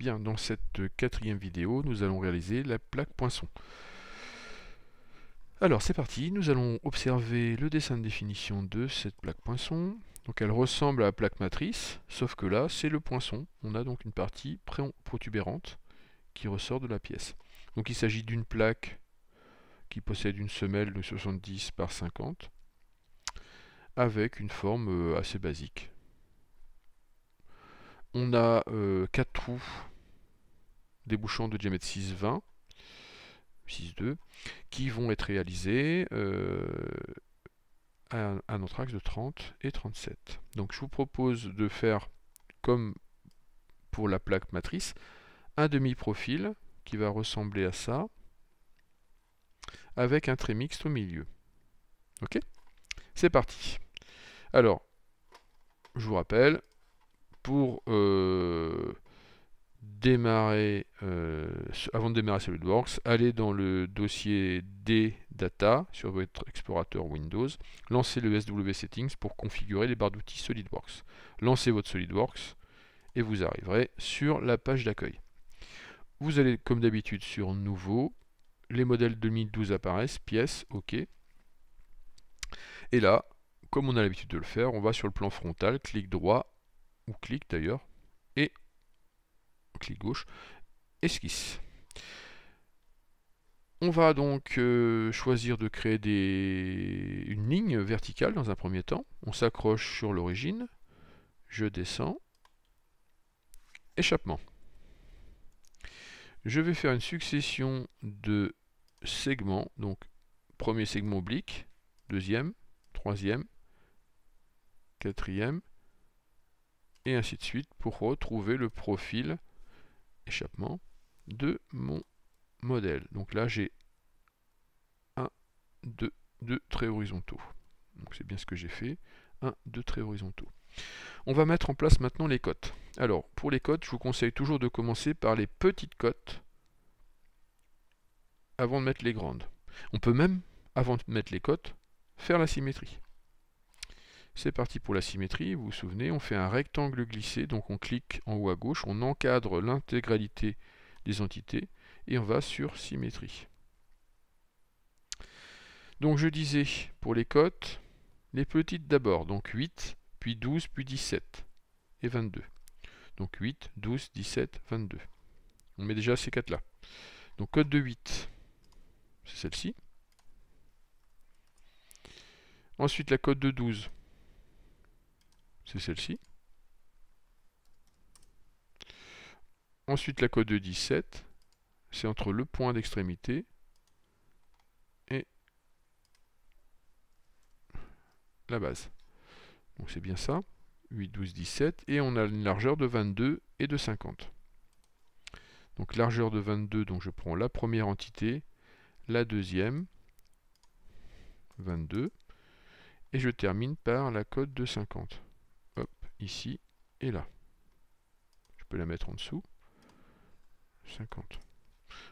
Bien, dans cette quatrième vidéo, nous allons réaliser la plaque poinçon. Alors c'est parti, nous allons observer le dessin de définition de cette plaque poinçon. Donc elle ressemble à la plaque matrice, sauf que là c'est le poinçon. On a donc une partie protubérante qui ressort de la pièce. Donc il s'agit d'une plaque qui possède une semelle de 70 par 50 avec une forme euh, assez basique, on a euh, quatre 4 trous débouchant de diamètre 6,20, 6,2, qui vont être réalisés euh, à, à notre axe de 30 et 37. Donc je vous propose de faire, comme pour la plaque matrice, un demi-profil qui va ressembler à ça, avec un trait mixte au milieu. Ok C'est parti. Alors, je vous rappelle, pour euh, démarrer, euh, avant de démarrer SolidWorks, allez dans le dossier D Data sur votre explorateur Windows, lancez le SW Settings pour configurer les barres d'outils SolidWorks. Lancez votre SolidWorks et vous arriverez sur la page d'accueil. Vous allez comme d'habitude sur Nouveau, les modèles 2012 apparaissent, pièces, OK. Et là, comme on a l'habitude de le faire, on va sur le plan frontal, clic droit, ou clique d'ailleurs, et clic gauche, esquisse. On va donc euh, choisir de créer des... une ligne verticale dans un premier temps. On s'accroche sur l'origine. Je descends. Échappement. Je vais faire une succession de segments. Donc, premier segment oblique, deuxième, troisième, quatrième, et ainsi de suite pour retrouver le profil échappement de mon modèle. Donc là j'ai 1, 2, 2 traits horizontaux. Donc c'est bien ce que j'ai fait. 1, 2 traits horizontaux. On va mettre en place maintenant les cotes. Alors pour les cotes, je vous conseille toujours de commencer par les petites cotes avant de mettre les grandes. On peut même, avant de mettre les cotes, faire la symétrie. C'est parti pour la symétrie, vous vous souvenez, on fait un rectangle glissé, donc on clique en haut à gauche, on encadre l'intégralité des entités, et on va sur symétrie. Donc je disais, pour les cotes, les petites d'abord, donc 8, puis 12, puis 17 et 22. Donc 8, 12, 17, 22. On met déjà ces 4 là. Donc cote de 8, c'est celle-ci. Ensuite la cote de 12, c'est celle-ci. Ensuite, la cote de 17, c'est entre le point d'extrémité et la base. Donc c'est bien ça, 8, 12, 17, et on a une largeur de 22 et de 50. Donc largeur de 22, donc je prends la première entité, la deuxième, 22, et je termine par la cote de 50 ici et là. Je peux la mettre en dessous. 50.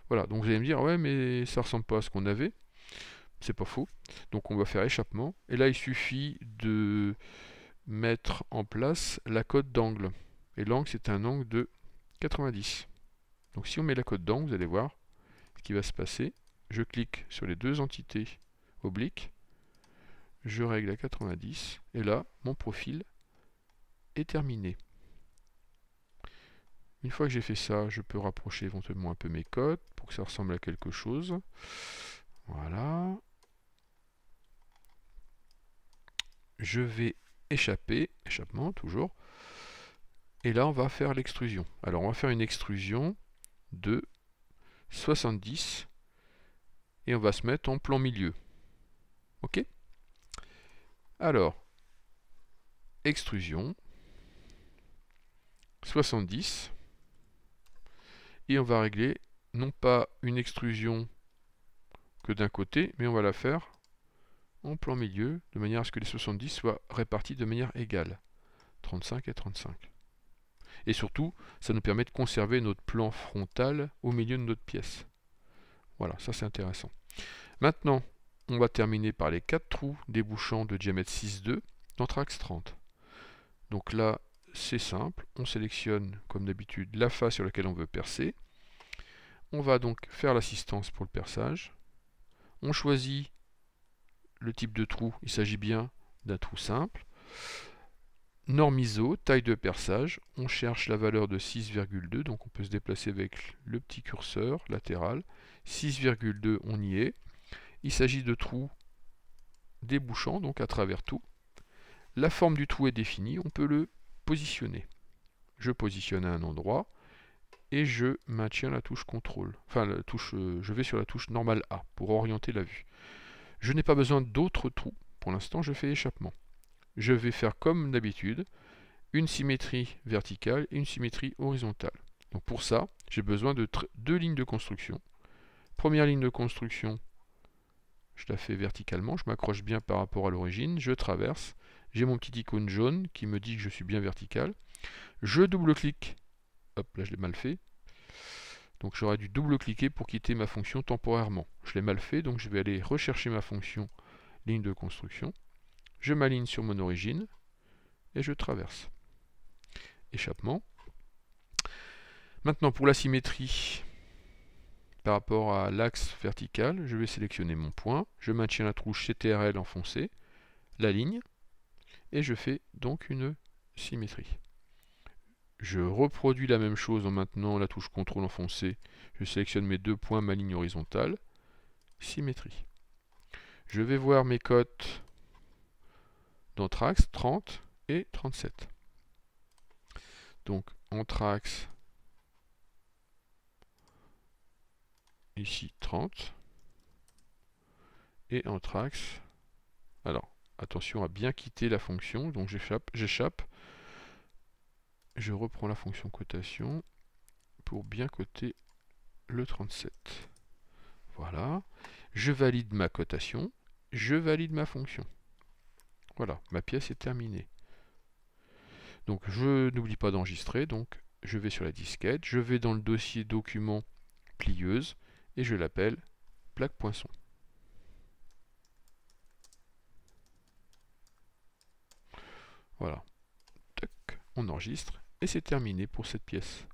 Voilà, donc vous allez me dire, ouais, mais ça ressemble pas à ce qu'on avait. C'est pas faux. Donc on va faire échappement. Et là, il suffit de mettre en place la cote d'angle. Et l'angle, c'est un angle de 90. Donc si on met la cote d'angle, vous allez voir ce qui va se passer. Je clique sur les deux entités obliques. Je règle à 90. Et là, mon profil terminé Une fois que j'ai fait ça, je peux rapprocher éventuellement un peu mes codes pour que ça ressemble à quelque chose. Voilà. Je vais échapper, échappement toujours. Et là, on va faire l'extrusion. Alors, on va faire une extrusion de 70 et on va se mettre en plan milieu. OK Alors, extrusion, 70. Et on va régler non pas une extrusion que d'un côté, mais on va la faire en plan milieu, de manière à ce que les 70 soient répartis de manière égale. 35 et 35. Et surtout, ça nous permet de conserver notre plan frontal au milieu de notre pièce. Voilà, ça c'est intéressant. Maintenant, on va terminer par les quatre trous débouchants de diamètre 6,2 dans Trax 30. Donc là, c'est simple, on sélectionne comme d'habitude la face sur laquelle on veut percer. On va donc faire l'assistance pour le perçage. On choisit le type de trou, il s'agit bien d'un trou simple. Norme ISO, taille de perçage, on cherche la valeur de 6,2, donc on peut se déplacer avec le petit curseur latéral. 6,2, on y est. Il s'agit de trous débouchants, donc à travers tout. La forme du trou est définie, on peut le je positionne à un endroit et je maintiens la touche contrôle. Enfin, la touche, euh, je vais sur la touche normale A pour orienter la vue. Je n'ai pas besoin d'autres trous. Pour l'instant, je fais échappement. Je vais faire comme d'habitude, une symétrie verticale et une symétrie horizontale. Donc pour ça, j'ai besoin de deux lignes de construction. Première ligne de construction, je la fais verticalement, je m'accroche bien par rapport à l'origine, je traverse j'ai mon petit icône jaune qui me dit que je suis bien vertical. Je double-clique, hop là je l'ai mal fait, donc j'aurais dû double-cliquer pour quitter ma fonction temporairement. Je l'ai mal fait, donc je vais aller rechercher ma fonction ligne de construction. Je m'aligne sur mon origine et je traverse. Échappement. Maintenant pour la symétrie par rapport à l'axe vertical, je vais sélectionner mon point. Je maintiens la touche CTRL enfoncée, la ligne, et je fais donc une symétrie. Je reproduis la même chose en maintenant la touche CTRL enfoncée. Je sélectionne mes deux points, ma ligne horizontale. Symétrie. Je vais voir mes cotes d'entraxe, 30 et 37. Donc entre ici 30 et entre axe alors attention à bien quitter la fonction, donc j'échappe, j'échappe, je reprends la fonction cotation pour bien coter le 37. Voilà, je valide ma cotation, je valide ma fonction. Voilà, ma pièce est terminée. Donc je n'oublie pas d'enregistrer, donc je vais sur la disquette, je vais dans le dossier document plieuse et je l'appelle plaque poinçon. Voilà. On enregistre et c'est terminé pour cette pièce.